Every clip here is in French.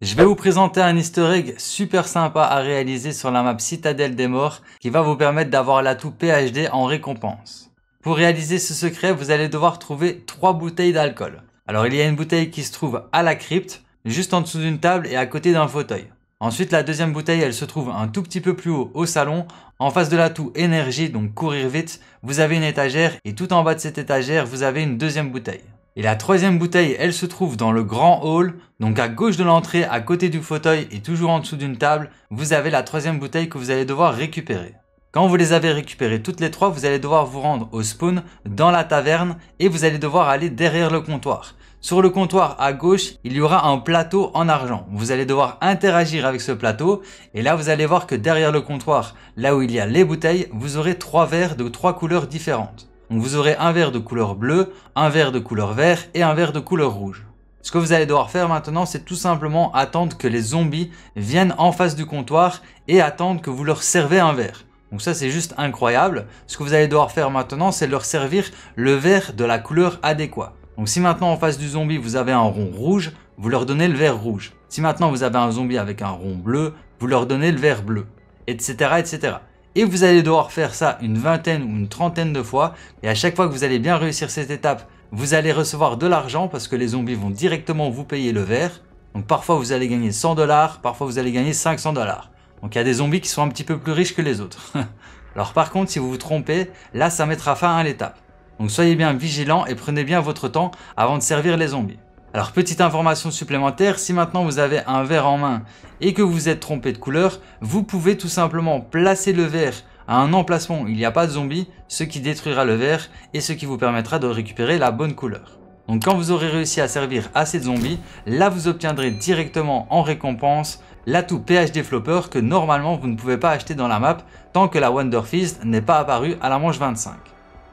Je vais vous présenter un easter egg super sympa à réaliser sur la map Citadelle des Morts qui va vous permettre d'avoir l'atout PhD en récompense. Pour réaliser ce secret, vous allez devoir trouver trois bouteilles d'alcool. Alors il y a une bouteille qui se trouve à la crypte, juste en dessous d'une table et à côté d'un fauteuil. Ensuite, la deuxième bouteille, elle se trouve un tout petit peu plus haut au salon. En face de l'atout énergie, donc courir vite, vous avez une étagère et tout en bas de cette étagère, vous avez une deuxième bouteille. Et la troisième bouteille, elle se trouve dans le grand hall, donc à gauche de l'entrée, à côté du fauteuil et toujours en dessous d'une table, vous avez la troisième bouteille que vous allez devoir récupérer. Quand vous les avez récupérées toutes les trois, vous allez devoir vous rendre au spawn dans la taverne et vous allez devoir aller derrière le comptoir. Sur le comptoir à gauche, il y aura un plateau en argent. Vous allez devoir interagir avec ce plateau et là vous allez voir que derrière le comptoir, là où il y a les bouteilles, vous aurez trois verres de trois couleurs différentes. Donc vous aurez un verre de couleur bleue, un verre de couleur vert et un verre de couleur rouge. Ce que vous allez devoir faire maintenant, c'est tout simplement attendre que les zombies viennent en face du comptoir et attendre que vous leur servez un verre. Donc ça, c'est juste incroyable. Ce que vous allez devoir faire maintenant, c'est leur servir le verre de la couleur adéquate. Donc si maintenant en face du zombie, vous avez un rond rouge, vous leur donnez le verre rouge. Si maintenant vous avez un zombie avec un rond bleu, vous leur donnez le verre bleu, etc. etc et vous allez devoir faire ça une vingtaine ou une trentaine de fois et à chaque fois que vous allez bien réussir cette étape, vous allez recevoir de l'argent parce que les zombies vont directement vous payer le verre. Donc parfois vous allez gagner 100 dollars, parfois vous allez gagner 500 dollars. Donc il y a des zombies qui sont un petit peu plus riches que les autres. Alors par contre, si vous vous trompez, là ça mettra fin à l'étape. Donc soyez bien vigilant et prenez bien votre temps avant de servir les zombies. Alors petite information supplémentaire, si maintenant vous avez un verre en main et que vous êtes trompé de couleur, vous pouvez tout simplement placer le verre à un emplacement où il n'y a pas de zombies, ce qui détruira le verre et ce qui vous permettra de récupérer la bonne couleur. Donc quand vous aurez réussi à servir assez de zombies, là vous obtiendrez directement en récompense l'atout PHD Flopper que normalement vous ne pouvez pas acheter dans la map tant que la Wonder Fist n'est pas apparue à la manche 25.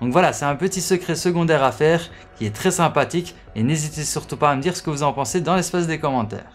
Donc voilà, c'est un petit secret secondaire à faire qui est très sympathique et n'hésitez surtout pas à me dire ce que vous en pensez dans l'espace des commentaires.